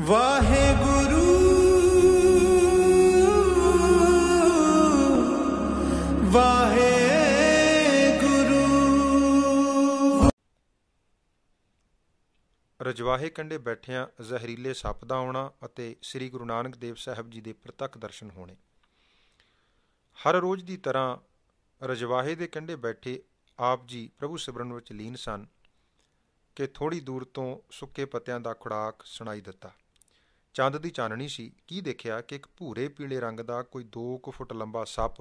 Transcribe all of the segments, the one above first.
ਵਾਹਿਗੁਰੂ ਵਾਹਿਗੁਰੂ ਰਜਵਾਹੇ ਕੰਡੇ ਬੈਠਿਆਂ ਜ਼ਹਿਰੀਲੇ ਸੱਪ ਦਾ ਆਉਣਾ ਅਤੇ ਸ੍ਰੀ ਗੁਰੂ ਨਾਨਕ ਦੇਵ ਸਾਹਿਬ ਜੀ ਦੇ ਪ੍ਰਤੱਖ ਦਰਸ਼ਨ ਹੋਣੇ ਹਰ ਰੋਜ਼ ਦੀ ਤਰ੍ਹਾਂ ਰਜਵਾਹੇ ਦੇ ਕੰਡੇ ਬੈਠੇ ਆਪ ਜੀ ਪ੍ਰਭੂ ਸਿਮਰਨ ਵਿੱਚ ਲੀਨ ਸਨ ਕਿ ਥੋੜੀ ਦੂਰ ਤੋਂ ਸੁੱਕੇ ਪੱਤਿਆਂ ਦਾ ਖੜਾਕ ਸੁਣਾਈ ਦਿੱਤਾ ਚੰਦ ਦੀ ਚਾਨਣੀ ਸੀ ਕੀ ਦੇਖਿਆ ਕਿ ਇੱਕ ਭੂਰੇ ਪੀਲੇ ਰੰਗ ਦਾ ਕੋਈ 2 ਕੁ ਫੁੱਟ ਲੰਬਾ ਸੱਪ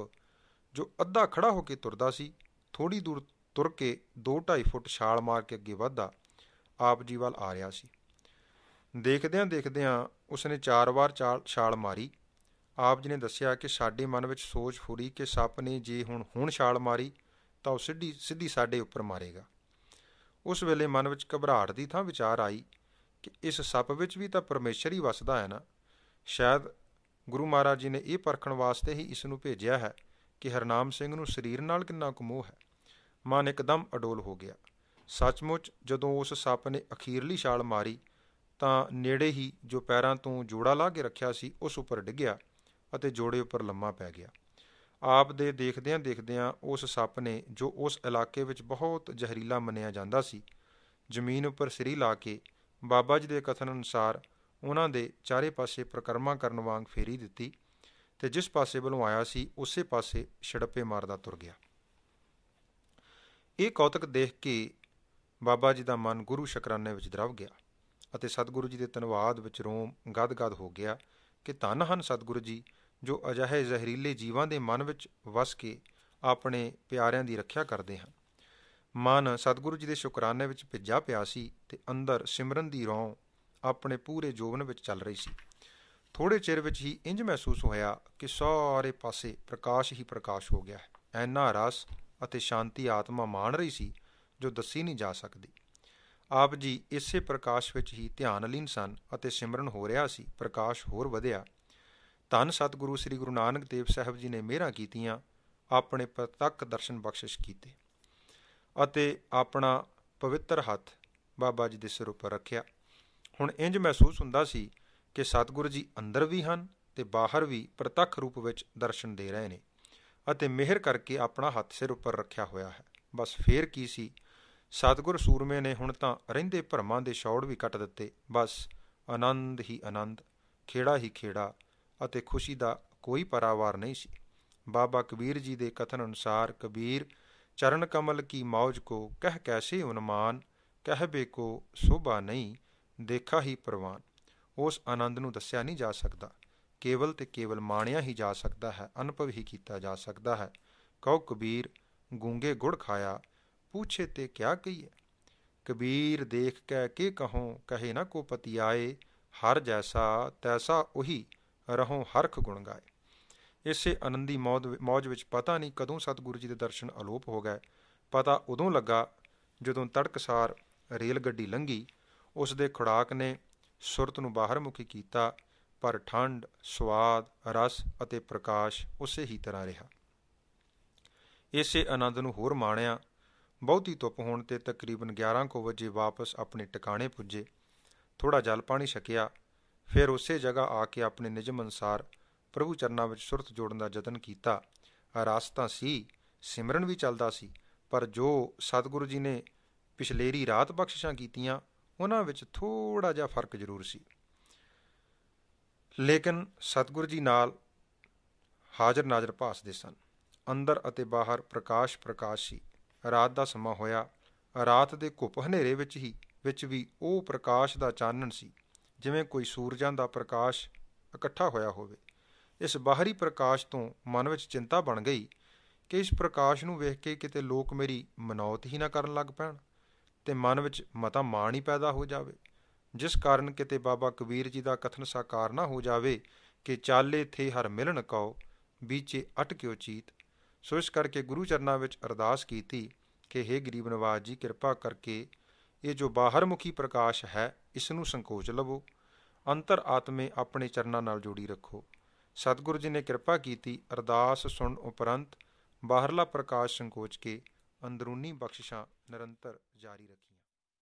ਜੋ ਅੱਧਾ ਖੜਾ ਹੋ ਕੇ ਤੁਰਦਾ ਸੀ ਥੋੜੀ ਦੂਰ ਤੁਰ ਕੇ 2.5 ਫੁੱਟ ਛਾਲ ਮਾਰ ਕੇ ਅੱਗੇ ਵਧਦਾ ਆਪ ਜੀ ਵੱਲ ਆ ਰਿਹਾ ਸੀ ਦੇਖਦਿਆਂ ਦੇਖਦਿਆਂ ਉਸਨੇ ਚਾਰ ਵਾਰ ਛਾਲ ਮਾਰੀ ਆਪ ਜੀ ਨੇ ਦੱਸਿਆ ਕਿ ਸਾਡੇ ਮਨ ਵਿੱਚ ਸੋਚ ਫੁਰੀ ਕਿ ਸੱਪ ਨੇ ਜੇ ਹੁਣ ਹੁਣ ਛਾਲ ਮਾਰੀ ਤਾਂ ਉਹ ਸਿੱਧੀ ਸਿੱਧੀ ਸਾਡੇ ਉੱਪਰ ਮਾਰੇਗਾ ਉਸ ਵੇਲੇ ਮਨ ਵਿੱਚ ਘਬਰਾਹਟ ਦੀ ਥਾਂ ਵਿਚਾਰ ਆਈ ਕਿ ਇਸ ਸੱਪ ਵਿੱਚ ਵੀ ਤਾਂ ਪਰਮੇਸ਼ਰ ਹੀ ਵਸਦਾ ਹੈ ਨਾ ਸ਼ਾਇਦ ਗੁਰੂ ਮਹਾਰਾਜ ਜੀ ਨੇ ਇਹ ਪਰਖਣ ਵਾਸਤੇ ਹੀ ਇਸ ਨੂੰ ਭੇਜਿਆ ਹੈ ਕਿ ਹਰਨਾਮ ਸਿੰਘ ਨੂੰ ਸਰੀਰ ਨਾਲ ਕਿੰਨਾ ਕੁ ਮੋਹ ਹੈ ਮਨ ਇੱਕਦਮ ਅਡੋਲ ਹੋ ਗਿਆ ਸੱਚਮੁੱਚ ਜਦੋਂ ਉਸ ਸੱਪ ਨੇ ਅਖੀਰਲੀ ਛਾਲ ਮਾਰੀ ਤਾਂ ਨੇੜੇ ਹੀ ਜੋ ਪੈਰਾਂ ਤੋਂ ਜੋੜਾ ਲਾ ਕੇ ਰੱਖਿਆ ਸੀ ਉਸ ਉੱਪਰ ਡਿੱਗਿਆ ਅਤੇ ਜੋੜੇ ਉੱਪਰ ਲੰਮਾ ਪੈ ਗਿਆ ਆਪ ਦੇ ਦੇਖਦਿਆਂ ਦੇਖਦਿਆਂ ਉਸ ਸੱਪ ਨੇ ਜੋ ਉਸ ਇਲਾਕੇ ਵਿੱਚ ਬਹੁਤ ਜ਼ਹਿਰੀਲਾ ਮੰਨਿਆ ਜਾਂਦਾ ਸੀ ਜ਼ਮੀਨ ਉੱਪਰ ਸਿਰੀ ਲਾ ਕੇ ਬਾਬਾ ਜੀ ਦੇ ਕਥਨ ਅਨੁਸਾਰ ਉਹਨਾਂ ਦੇ ਚਾਰੇ ਪਾਸੇ ਪ੍ਰਕਰਮਾ ਕਰਨ ਵਾਂਗ ਫੇਰੀ ਦਿੱਤੀ ਤੇ ਜਿਸ ਪਾਸੇ ਵੱਲੋਂ ਆਇਆ ਸੀ ਉਸੇ ਪਾਸੇ ਛੜੱਪੇ ਮਾਰਦਾ ਤੁਰ ਗਿਆ ਇਹ ਕੌਤਕ ਦੇਖ ਕੇ ਬਾਬਾ ਜੀ ਦਾ ਮਨ ਗੁਰੂ ਸ਼ਕਰਾਨੇ ਵਿੱਚ ਦਰਵ ਗਿਆ ਅਤੇ ਸਤਿਗੁਰੂ ਜੀ ਦੇ ਧੰਨਵਾਦ ਵਿੱਚ ਰੋਮ ਗਦਗਦ ਹੋ ਗਿਆ ਕਿ ਧੰਨ ਹਨ ਸਤਿਗੁਰੂ ਜੀ ਜੋ ਅਜਾਹੇ ਜ਼ਹਿਰੀਲੇ ਜੀਵਾਂ ਦੇ ਮਨ ਵਿੱਚ ਵਸ ਕੇ ਆਪਣੇ ਪਿਆਰਿਆਂ ਦੀ ਰੱਖਿਆ ਕਰਦੇ ਹਨ ਮਨ ਸਤਿਗੁਰੂ ਜੀ ਦੇ ਸ਼ੁਕਰਾਨੇ ਵਿੱਚ ਭਿੱਜਾ ਪਿਆ ਸੀ ਤੇ ਅੰਦਰ ਸਿਮਰਨ ਦੀ ਰੌਂ ਆਪਣੇ ਪੂਰੇ ਜੋਬਨ ਵਿੱਚ ਚੱਲ ਰਹੀ ਸੀ ਥੋੜੇ ਚਿਰ ਵਿੱਚ ਹੀ ਇੰਜ ਮਹਿਸੂਸ ਹੋਇਆ ਕਿ ਸਾਰੇ ਪਾਸੇ ਪ੍ਰਕਾਸ਼ ਹੀ ਪ੍ਰਕਾਸ਼ ਹੋ ਗਿਆ ਹੈ ਐਨਾ ਰਸ ਅਤੇ ਸ਼ਾਂਤੀ ਆਤਮਾ ਮਾਣ ਰਹੀ ਸੀ ਜੋ ਦੱਸੀ ਨਹੀਂ ਜਾ ਸਕਦੀ ਆਪ ਜੀ ਇਸੇ ਪ੍ਰਕਾਸ਼ ਵਿੱਚ ਹੀ ਧਿਆਨ ਲੀਨ ਸਨ ਅਤੇ ਸਿਮਰਨ ਹੋ ਰਿਹਾ ਸੀ ਪ੍ਰਕਾਸ਼ ਹੋਰ ਵਧਿਆ ਧੰਨ ਸਤਿਗੁਰੂ ਸ੍ਰੀ ਗੁਰੂ ਨਾਨਕ ਦੇਵ ਸਾਹਿਬ ਜੀ ਨੇ ਮਿਹਰਾਂ ਕੀਤੀਆਂ ਆਪਣੇ ਪ੍ਰਤੱਖ ਦਰਸ਼ਨ ਬਖਸ਼ਿਸ਼ ਕੀਤੇ ਅਤੇ ਆਪਣਾ ਪਵਿੱਤਰ ਹੱਥ ਬਾਬਾ ਜੀ ਦੇ ਸਿਰ ਉੱਪਰ ਰੱਖਿਆ ਹੁਣ ਇੰਜ ਮਹਿਸੂਸ ਹੁੰਦਾ ਸੀ ਕਿ ਸਤਿਗੁਰੂ ਜੀ ਅੰਦਰ ਵੀ ਹਨ ਤੇ ਬਾਹਰ ਵੀ ਪ੍ਰਤੱਖ ਰੂਪ ਵਿੱਚ ਦਰਸ਼ਨ ਦੇ ਰਹੇ ਨੇ ਅਤੇ ਮਿਹਰ ਕਰਕੇ ਆਪਣਾ ਹੱਥ ਸਿਰ ਉੱਪਰ ਰੱਖਿਆ ਹੋਇਆ ਹੈ ਬਸ ਫੇਰ ਕੀ ਸੀ ਸਤਗੁਰ ਸੂਰਮੇ ਨੇ ਹੁਣ ਤਾਂ ਰਹਿੰਦੇ ਭਰਮਾਂ ਦੇ ਛੌੜ ਵੀ ਕੱਟ ਦਿੱਤੇ ਬਸ ਆਨੰਦ ਹੀ ਆਨੰਦ ਖੇੜਾ ਹੀ ਖੇੜਾ ਅਤੇ ਖੁਸ਼ੀ ਦਾ ਕੋਈ ਪਰਾਵਾਰ ਨਹੀਂ ਸੀ ਬਾਬਾ ਕਬੀਰ ਜੀ ਦੇ ਕਥਨ ਅਨੁਸਾਰ ਕਬੀਰ ਚਰਨ ਕਮਲ ਕੀ मौज ਕੋ ਕਹਿ ਕੈਸੀ ਉਨਮਾਨ ਕਹਿ ਕੋ ਸੋਭਾ ਨਹੀਂ ਦੇਖਾ ਹੀ ਪ੍ਰਵਾਨ ਉਸ ਆਨੰਦ ਨੂੰ ਦੱਸਿਆ ਨਹੀਂ ਜਾ ਸਕਦਾ ਕੇਵਲ ਤੇ ਕੇਵਲ ਮਾਣਿਆ ਹੀ ਜਾ ਸਕਦਾ ਹੈ ਅਨੁਭਵ ਹੀ ਕੀਤਾ ਜਾ ਸਕਦਾ ਹੈ ਕਉ ਕਬੀਰ ਗੂੰਗੇ ਗੁੜ ਖਾਇਆ ਪੁੱਛੇ ਤੇ ਕਿਆ ਕਹੀਏ ਕਬੀਰ ਦੇਖ ਕੇ ਕੀ ਕਹੂੰ ਕਹੇ ਨਾ ਕੋ ਪਤੀ ਆਏ ਹਰ ਜੈਸਾ ਤੈਸਾ ਉਹੀ ਰਹੋ ਹਰਖ ਗੁਣ ਗਾਏ ਇਸੇ ਆਨੰਦੀ ਮੌਜ ਵਿੱਚ ਪਤਾ ਨਹੀਂ ਕਦੋਂ ਸਤਿਗੁਰੂ ਜੀ ਦੇ ਦਰਸ਼ਨ ਅਲੋਪ ਹੋ ਗਏ ਪਤਾ ਉਦੋਂ ਲੱਗਾ ਜਦੋਂ ਤੜਕਸਾਰ ਰੇਲ ਗੱਡੀ ਲੰਘੀ ਉਸ ਦੇ ਖੜਾਕ ਨੇ ਸੁਰਤ ਨੂੰ ਬਾਹਰ ਮੁਖੀ ਕੀਤਾ ਪਰ ਠੰਡ ਸਵਾਦ ਰਸ ਅਤੇ ਪ੍ਰਕਾਸ਼ ਉਸੇ ਹੀ ਤਰ੍ਹਾਂ ਰਿਹਾ ਇਸੇ ਆਨੰਦ ਨੂੰ ਹੋਰ ਮਾਣਿਆ ਬਹੁਤੀ ਧੁੱਪ ਹੋਣ ਤੇ ਤਕਰੀਬਨ 11 ਕੋ ਵਜੇ ਵਾਪਸ ਆਪਣੇ ਟਿਕਾਣੇ ਪੁੱਜੇ ਥੋੜਾ ਜਲ ਪਾਣੀ ਛਕਿਆ ਫਿਰ ਉਸੇ ਜਗ੍ਹਾ ਆ ਕੇ ਆਪਣੇ ਨਿਯਮ ਅਨਸਾਰ ਪ੍ਰਭੂ ਚਰਨਾਂ ਵਿੱਚ ਸੁਰਤ ਜੋੜਨ ਦਾ ਯਤਨ ਕੀਤਾ ਰਸ ਤਾਂ ਸੀ ਸਿਮਰਨ ਵੀ ਚੱਲਦਾ ਸੀ ਪਰ ਜੋ ਸਤਿਗੁਰੂ ਜੀ ਨੇ ਪਿਛਲੇਰੀ ਰਾਤ ਬਖਸ਼ਿਸ਼ਾਂ ਕੀਤੀਆਂ ਉਹਨਾਂ ਵਿੱਚ ਥੋੜਾ ਜਿਹਾ ਫਰਕ ਜ਼ਰੂਰ ਸੀ ਲੇਕਿਨ ਸਤਿਗੁਰੂ ਜੀ ਨਾਲ ਹਾਜ਼ਰ ਨਾਜ਼ਰ ਭਾਸਦੇ ਸਨ ਅੰਦਰ ਅਤੇ ਬਾਹਰ ਪ੍ਰਕਾਸ਼ ਪ੍ਰਕਾਸ਼ ਸੀ ਰਾਤ ਦਾ ਸਮਾਂ ਹੋਇਆ ਰਾਤ ਦੇ ਘੁੱਪ ਹਨੇਰੇ ਵਿੱਚ ਹੀ ਵਿੱਚ ਵੀ ਉਹ ਪ੍ਰਕਾਸ਼ ਦਾ ਚਾਨਣ ਸੀ ਜਿਵੇਂ ਕੋਈ ਸੂਰਜਾਂ ਦਾ ਪ੍ਰਕਾਸ਼ ਇਕੱਠਾ ਹੋਇਆ ਹੋਵੇ ਇਸ ਬਾਹਰੀ ਪ੍ਰਕਾਸ਼ ਤੋਂ ਮਨ ਵਿੱਚ ਚਿੰਤਾ ਬਣ ਗਈ ਕਿ ਇਸ ਪ੍ਰਕਾਸ਼ ਨੂੰ ਵੇਖ ਕੇ ਕਿਤੇ ਲੋਕ ਮੇਰੀ ਮਨੌਤ ਹੀ ਨਾ ਕਰਨ ਲੱਗ ਪੈਣ ਤੇ ਮਨ ਵਿੱਚ ਮਤਾ ਮਾਣ ਹੀ ਪੈਦਾ ਹੋ ਜਾਵੇ ਜਿਸ ਕਾਰਨ ਕਿਤੇ ਬਾਬਾ ਕਬੀਰ ਜੀ ਦਾ ਕਥਨ ਸਾਕਾਰ ਨਾ ਹੋ ਜਾਵੇ ਕਿ ਚਾਲੇ ਥੇ ਹਰ ਮਿਲਣ ਕਉ ਬੀਚੇ ਅਟਕਿਓ ਚੀਤ ਸੋ ਇਸ ਕਰਕੇ ਗੁਰੂ ਚਰਨਾਂ ਵਿੱਚ ਅਰਦਾਸ ਕੀਤੀ ਕਿ हे ਗਰੀਬ ਨਵਾਜ ਜੀ ਕਿਰਪਾ ਕਰਕੇ ਇਹ ਜੋ ਬਾਹਰ ਮੁਖੀ ਪ੍ਰਕਾਸ਼ ਹੈ ਇਸ ਨੂੰ ਸੰਕੋਚ ਲਵੋ ਅੰਤਰ ਆਤਮੇ ਆਪਣੇ ਚਰਨਾਂ ਨਾਲ ਜੋੜੀ ਰੱਖੋ ਸਤਿਗੁਰੂ ਜੀ ਨੇ ਕਿਰਪਾ ਕੀਤੀ ਅਰਦਾਸ ਸੁਣ ਉਪਰੰਤ ਬਾਹਰਲਾ ਪ੍ਰਕਾਸ਼ ਸੰਕੋਚ ਕੇ ਅੰਦਰੂਨੀ ਬਖਸ਼ਿਸ਼ਾਂ ਨਿਰੰਤਰ ਜਾਰੀ ਰੱਖੀ